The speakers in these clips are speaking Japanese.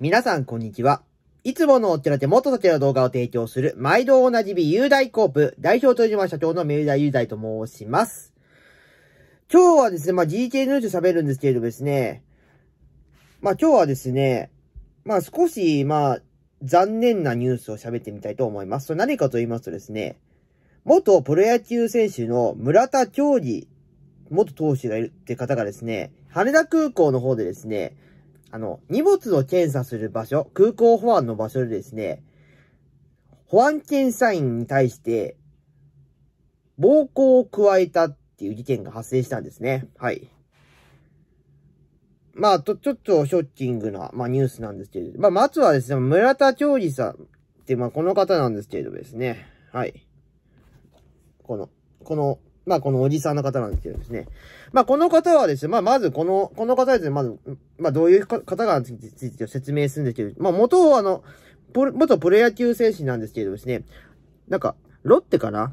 皆さんこんにちは。いつものお寺で元っの動画を提供する、毎度おなじみ雄大コープ、代表取締社長の明大雄大と申します。今日はですね、まあ、GK ニュース喋るんですけれどですね、まあ、今日はですね、まあ、少し、まあ、残念なニュースを喋ってみたいと思います。それ何かと言いますとですね、元プロ野球選手の村田京二元投手がいるって方がですね、羽田空港の方でですね、あの、荷物を検査する場所、空港保安の場所でですね、保安検査員に対して、暴行を加えたっていう事件が発生したんですね。はい。まあ、と、ちょっとショッキングな、まあ、ニュースなんですけれど、まあ、まずはですね、村田長治さんって、まあ、この方なんですけれどですね、はい。この、この、まあ、このおじさんの方なんですけどですね。まあ、この方はですね、まあ、まず、この、この方ですね、まず、まあ、どういう方がついて説明するんですけど、まあ、元は、あの、元プロ野球選手なんですけどですね、なんか、ロッテかな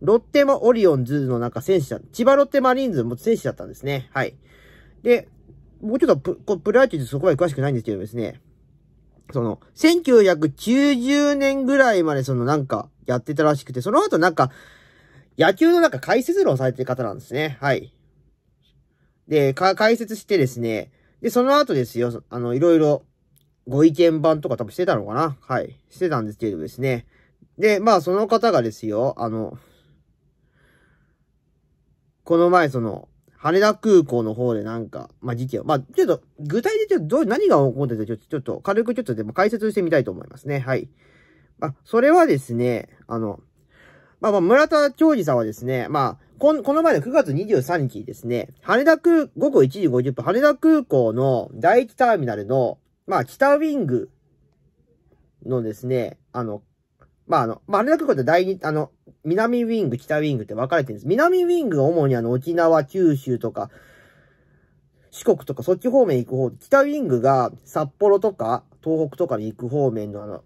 ロッテマオリオンズのなんか選手だ、千葉ロッテマリーンズも選手だったんですね。はい。で、もうちょっとププロ野球ってそこまで詳しくないんですけどですね、その、1990年ぐらいまでそのなんかやってたらしくて、その後なんか、野球の中解説論されてる方なんですね。はい。で、解説してですね、で、その後ですよ、あの、いろいろ、ご意見版とか多分してたのかなはい。してたんですけれどですね。で、まあ、その方がですよ、あの、この前、その、羽田空港の方でなんか、まあ、事件を、まあ、ちょっと、具体的にどう、何が起こってたか、ちょっと、軽くちょっとでも解説してみたいと思いますね。はい。まあ、それはですね、あの、まあ、まあ、村田長治さんはですね、まあ、この前の9月23日ですね、羽田空、午後1時50分、羽田空港の第一ターミナルの、まあ、北ウィングのですね、あの、まあ、あの、まあ、羽田空港って第二、あの、南ウィング、北ウィングって分かれてるんです。南ウィングが主にあの、沖縄、九州とか、四国とかそっち方面行く方、北ウィングが札幌とか東北とかに行く方面のあの、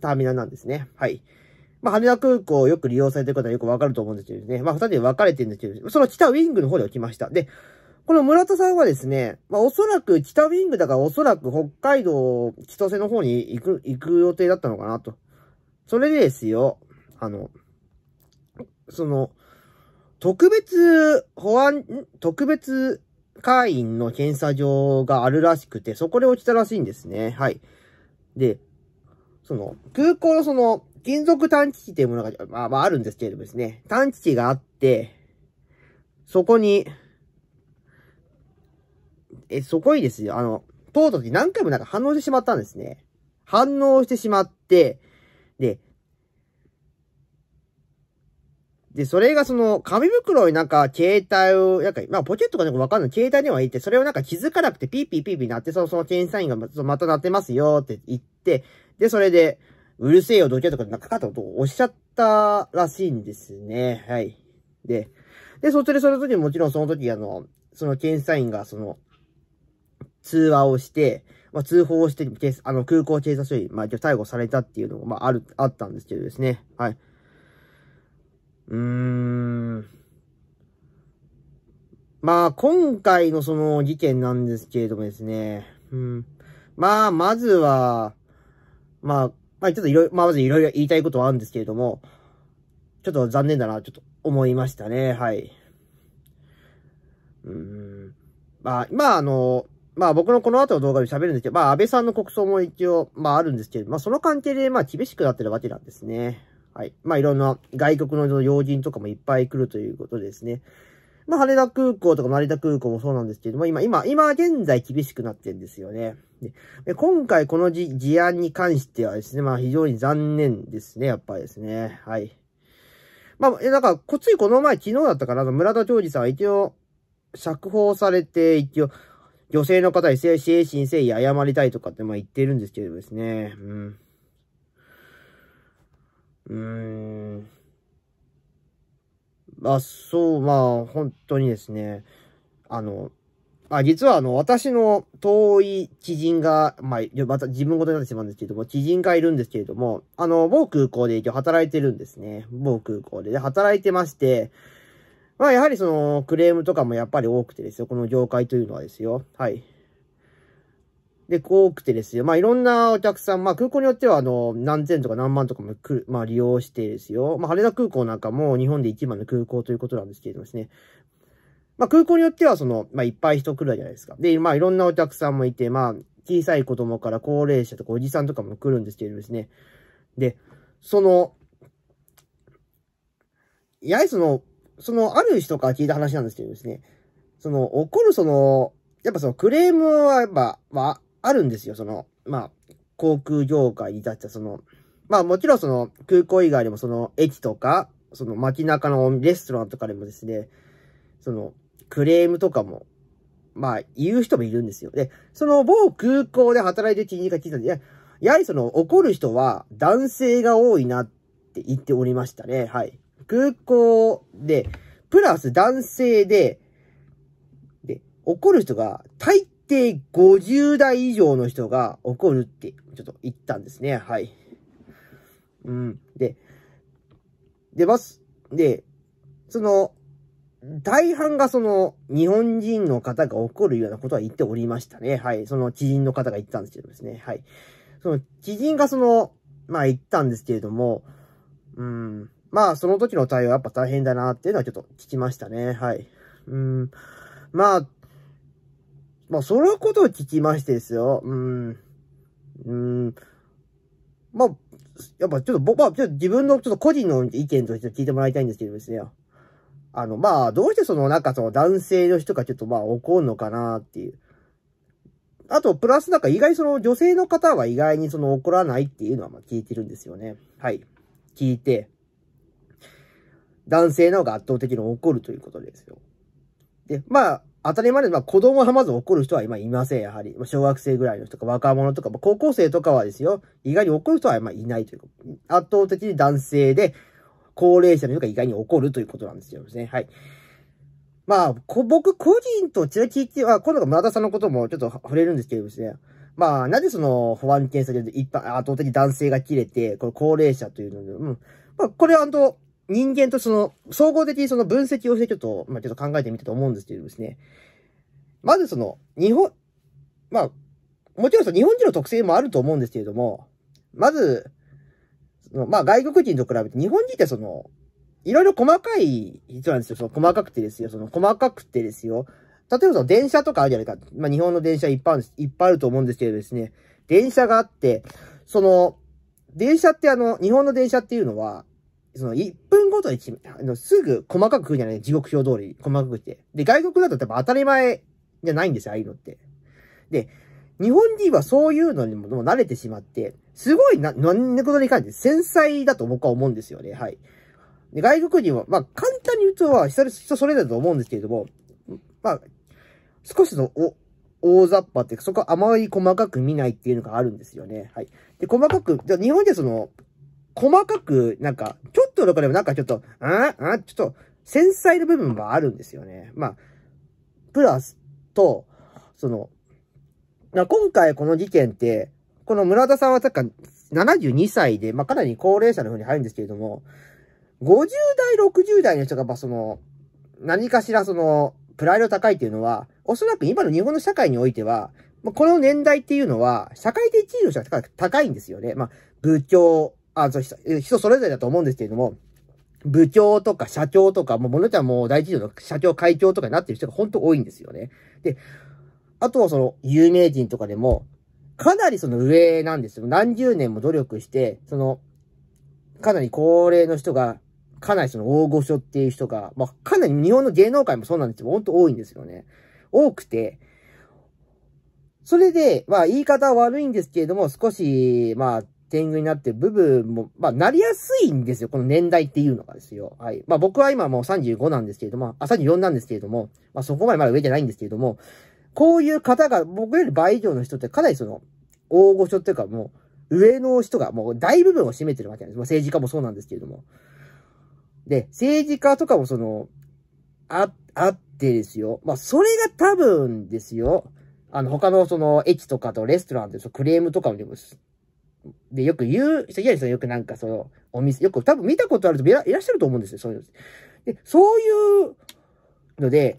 ターミナルなんですね。はい。まあ、羽田空港をよく利用されてる方はよくわかると思うんですけどね。まあ、二人で分かれてるんですけど、その北ウィングの方で起きました。で、この村田さんはですね、まあ、おそらく北ウィングだからおそらく北海道千歳の方に行く、行く予定だったのかなと。それでですよ、あの、その、特別保安、特別会員の検査場があるらしくて、そこで起きたらしいんですね。はい。で、その、空港のその、金属探知機というものが、まあ、まあ、あるんですけれどもですね、探知機があって、そこに、え、そこにですよ、あの、通った時何回もなんか反応してしまったんですね。反応してしまって、で、で、それがその、紙袋になんか、携帯を、なんか、まあ、ポケットかなんかわかんない。携帯にはいて、それをなんか気づかなくて、ピーピーピーピーなって、その、その検査員がまた鳴ってますよって言って、で、それで、うるせえよ、どけとか、なんかかったことをおっしゃったらしいんですね。はい。で、で、そっちでその時もちろんその時、あの、その検査員が、その、通話をして、まあ、通報をして、あの、空港警察署に、まあ、逮捕されたっていうのも、まあ、ある、あったんですけどですね。はい。うーん。まあ、今回のその事件なんですけれどもですね。うん。まあ、まずは、まあ、まあ、ちょっといろいろ、まあ、まずいろいろ言いたいことはあるんですけれども、ちょっと残念だな、ちょっと思いましたね。はい。うん。まあ、まあ、あの、まあ僕のこの後の動画で喋るんですけど、まあ安倍さんの国葬も一応、まああるんですけど、まあその関係でまあ厳しくなってるわけなんですね。はい。まあいろんな外国の要人とかもいっぱい来るということですね。まあ羽田空港とか成田空港もそうなんですけども、今、今、今現在厳しくなってるんですよね。で今回この事案に関してはですね、まあ非常に残念ですね、やっぱりですね。はい。まあ、え、だから、こついこの前、昨日だったから、村田長治さんは一応、釈放されて、一応、女性の方に精神誠意謝りたいとかってまあ言ってるんですけどですね。うん。うーん。まあ、そう、まあ、本当にですね。あの、あ、実はあの、私の遠い知人が、まあ、また自分ごとになってしまうんですけれども、知人がいるんですけれども、あの、某空港で一応働いてるんですね。某空港で。で、働いてまして、まあ、やはりその、クレームとかもやっぱり多くてですよ。この業界というのはですよ。はい。で、多くてですよ。まあ、いろんなお客さん、まあ、空港によっては、あの、何千とか何万とかも来る、まあ、利用してですよ。まあ、羽田空港なんかも日本で一番の空港ということなんですけれどもですね。まあ、空港によっては、その、まあ、いっぱい人来るじゃないですか。で、まあ、いろんなお客さんもいて、まあ、小さい子供から高齢者とかおじさんとかも来るんですけれどですね。で、その、やはりその、その、ある人から聞いた話なんですけどですね。その、怒るその、やっぱそのクレームはやっぱ、まあ、あるんですよ。その、まあ、航空業界に至ってその、まあもちろんその空港以外でもその駅とか、その街中のレストランとかでもですね、その、クレームとかも、まあ、言う人もいるんですよ。で、その某空港で働いてる人に聞いたんで、やはりその怒る人は男性が多いなって言っておりましたね。はい。空港で、プラス男性で、で、怒る人が大抵50代以上の人が怒るってちょっと言ったんですね。はい。うん。で、出ます。で、その、大半がその、日本人の方が怒るようなことは言っておりましたね。はい。その知人の方が言ったんですけどですね。はい。その知人がその、まあ言ったんですけれども、うん。まあその時の対応はやっぱ大変だなっていうのはちょっと聞きましたね。はい。うん。まあ、まあそのことを聞きましてですよ。うん。うん。まあ、やっぱちょっと僕は、まあ、ちょっと自分のちょっと個人の意見として聞いてもらいたいんですけどですね。あの、まあ、どうしてその、なんかその男性の人がちょっとまあ怒るのかなっていう。あと、プラスなんか意外その女性の方は意外にその怒らないっていうのはまあ聞いてるんですよね。はい。聞いて。男性の方が圧倒的に怒るということですよ。で、まあ、当たり前で、まあ子供はまず怒る人は今いません、やはり。ま小学生ぐらいの人とか若者とか、まあ、高校生とかはですよ、意外に怒る人は今いないというか、圧倒的に男性で、高齢者の人が意外に起こるということなんですよね。はい。まあ、僕個人とちら聞いては、今度は村田さんのこともちょっと触れるんですけどですね。まあ、なぜその保安検査で一般、圧倒的男性が切れて、これ高齢者というので、うん。まあ、これはあの、人間とその、総合的にその分析をしてちょっと、まあちょっと考えてみたと思うんですけどですね。まずその、日本、まあ、もちろんその日本人の特性もあると思うんですけれども、まず、まあ外国人と比べて日本人ってその、いろいろ細かい人なんですよ。その細かくてですよ。その細かくてですよ。例えばその電車とかあるじゃないか。まあ日本の電車いっぱいいっぱいあると思うんですけどですね。電車があって、その、電車ってあの、日本の電車っていうのは、その1分ごとにあのすぐ細かく来るじゃない地獄表通り細かくて。で、外国だと多分当たり前じゃないんですよ、ああいうのって。で、日本人はそういうのにもも慣れてしまって、すごいな、何のことに関して繊細だと僕は思うんですよね。はい。で、外国人は、まあ、簡単に言うとは、人それだと思うんですけれども、まあ、少しの、お、大雑把っていうか、そこはあまり細かく見ないっていうのがあるんですよね。はい。で、細かく、じゃ日本でその、細かく、なんか、ちょっとどこでもなんかちょっと、ああちょっと、繊細な部分もあるんですよね。まあ、プラスと、その、今回この事件って、この村田さんは確か72歳で、まあ、かなり高齢者の風に入るんですけれども、50代、60代の人が、ま、その、何かしらその、プライド高いっていうのは、おそらく今の日本の社会においては、この年代っていうのは、社会的地位の人が高いんですよね。まあ、部長、あ、そう、人それぞれだと思うんですけれども、部長とか社長とか、もう、ものちゃんもう大企業の社長、会長とかになってる人が本当多いんですよね。で、あとはその有名人とかでも、かなりその上なんですよ。何十年も努力して、その、かなり高齢の人が、かなりその大御所っていう人が、まあ、かなり日本の芸能界もそうなんですけど、ほんと多いんですよね。多くて、それで、まあ、言い方は悪いんですけれども、少し、まあ、天狗になってる部分も、まあ、なりやすいんですよ。この年代っていうのがですよ。はい。まあ、僕は今もう35なんですけれども、あ、34なんですけれども、まあ、そこまでまだ上じゃないんですけれども、こういう方が、僕より倍以上の人ってかなりその、大御所っていうかもう、上の人がもう大部分を占めてるわけなんです。まあ、政治家もそうなんですけれども。で、政治家とかもその、あ、あってですよ。まあ、それが多分ですよ。あの、他のその、駅とかとレストランでクレームとかにも、で、よく言う、いやさんよくなんかその、お店、よく多分見たことある人いらっしゃると思うんですよ、そういうの。で、そういうので、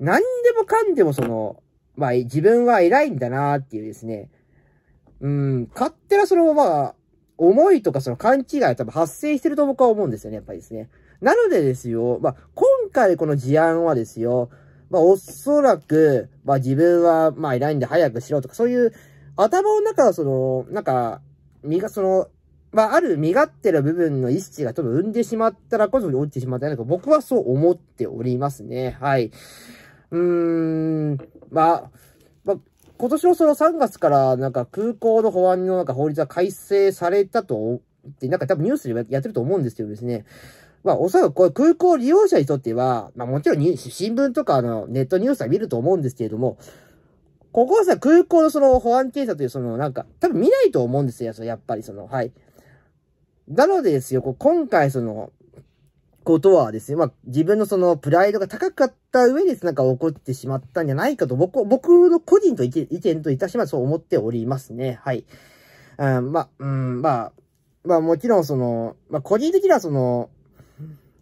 何でもかんでもその、まあ、自分は偉いんだなっていうですね、うん、勝手なその、まあ、思いとかその勘違いは多分発生してると僕は思うんですよね、やっぱりですね。なのでですよ、まあ、今回この事案はですよ、まあ、おそらく、まあ、自分は、まあ、偉いんで早くしろとか、そういう、頭の中はその、なんか、身が、その、まあ、ある身勝手な部分の意識が多分生んでしまったらこそ落ちてしまったなと僕はそう思っておりますね。はい。うーん、まあ、まあ、今年のその3月からなんか空港の法案のなんか法律は改正されたと、ってなんか多分ニュースでやってると思うんですけどですね。まあ、おそらくこれ空港利用者にとっては、まあもちろん新聞とかのネットニュースは見ると思うんですけれども、ここはさ、空港のその保安検査というそのなんか、多分見ないと思うんですよ、やっぱりその、はい。なのでですよ、今回その、ことはですね、まあ、自分のそのプライドが高かった上です、なんか起こってしまったんじゃないかと、僕、僕の個人と意見といたしまて、そう思っておりますね。はい。うん、まあ、うん、まあ、まあもちろんその、まあ個人的にはその、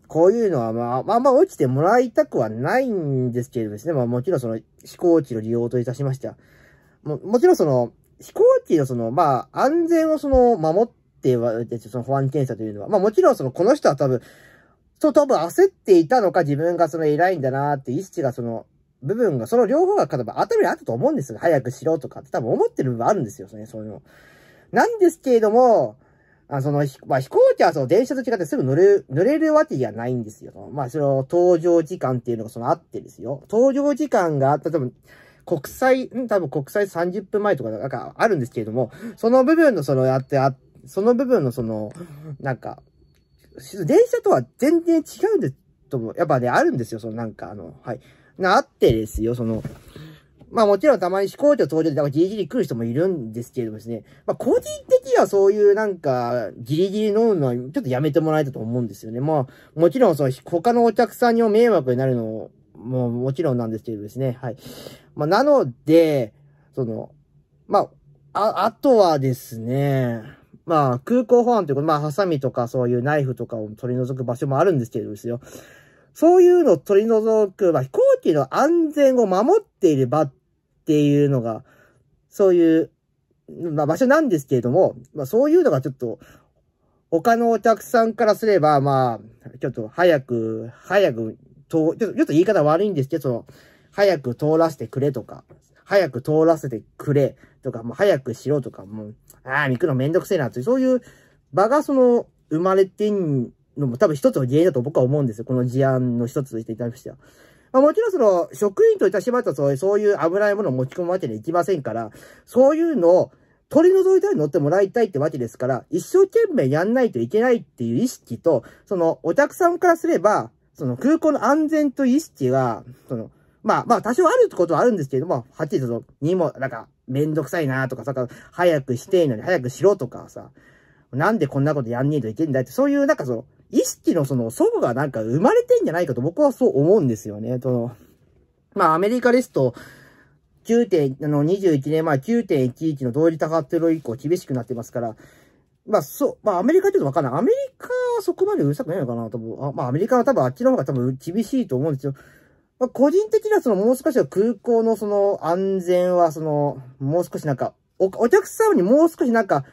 こういうのはまあ、まあまあ落ちてもらいたくはないんですけれどですね、まあもちろんその飛行機の利用といたしましては、も、もちろんその、飛行機のその、まあ安全をその、守っては、その保安検査というのは、まあもちろんその、この人は多分、と多分焦っていたのか、自分がその偉いんだなって意識がその部分が、その両方が多分頭にあったと思うんですよ。早くしろとかって多分思ってる部分あるんですよね、そういうの。なんですけれども、あその、まあ、飛行機はその電車と違ってすぐ乗れ、乗れるわけじゃないんですよ。まあ、その、搭乗時間っていうのがそのあってですよ。搭乗時間があった、多分、国際、ん、多分国際30分前とかなんかあるんですけれども、その部分のそのやってあ、その部分のその、なんか、電車とは全然違うんですとも、やっぱね、あるんですよ、そのなんかあの、はい。な、あってですよ、その、まあもちろんたまに飛行機登場でなんかギリギリ来る人もいるんですけれどもですね、まあ個人的にはそういうなんかギリギリ飲むのはちょっとやめてもらえたと思うんですよね。まあもちろんその他のお客さんにも迷惑になるのもももちろんなんですけれどですね、はい。まあなので、その、まあ、あ、あとはですね、まあ、空港保安ということ、まあ、ハサミとかそういうナイフとかを取り除く場所もあるんですけれどですよ。そういうのを取り除く、まあ、飛行機の安全を守っていればっていうのが、そういう、まあ、場所なんですけれども、まあ、そういうのがちょっと、他のお客さんからすれば、まあ、ちょっと早く、早く、とちょっと言い方悪いんですけど、その、早く通らせてくれとか、早く通らせてくれとか、もう早くしろとか、もう、ああ、行くのめんどくせえなって、そういう場がその、生まれてんのも多分一つの原因だと僕は思うんですよ。この事案の一つとしていただきましては。まあ、もちろんその、職員といたしまったそういう、そういう危ないものを持ち込むわけにはいきませんから、そういうのを取り除いたり乗ってもらいたいってわけですから、一生懸命やんないといけないっていう意識と、その、お客さんからすれば、その空港の安全という意識が、その、まあまあ多少あるってことはあるんですけれども、はっきりそにも、なんか、めんどくさいなとかさ、早くしていいのに早くしろとかさ、なんでこんなことやんねえといけんだって、そういうなんかその、意識のその、祖母がなんか生まれてんじゃないかと僕はそう思うんですよね。その、まあアメリカですと、9点、あの、21年前、9.11の同時多発テロ以降厳しくなってますから、まあそう、まあアメリカっていうとわかんない。アメリカはそこまでうるさくないのかなと思う。あまあアメリカは多分あっちの方が多分厳しいと思うんですよ。まあ、個人的にはそのもう少しは空港のその安全はその、もう少しなんか、お、お客様にもう少しなんか、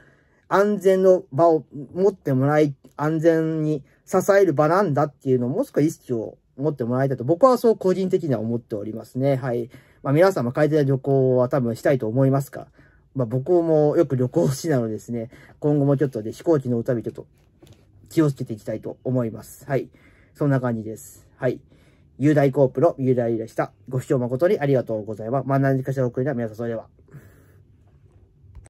安全の場を持ってもらい、安全に支える場なんだっていうのをもう少し意識を持ってもらいたいと、僕はそう個人的には思っておりますね。はい。まあ皆さんも海底旅行は多分したいと思いますかまあ僕もよく旅行しなのですね、今後もちょっとで、ね、飛行機の歌旅ちょっと気をつけていきたいと思います。はい。そんな感じです。はい。雄大コープの雄大でした。ご視聴誠にありがとうございます。まあ、何かしら送りな皆さんそれでは。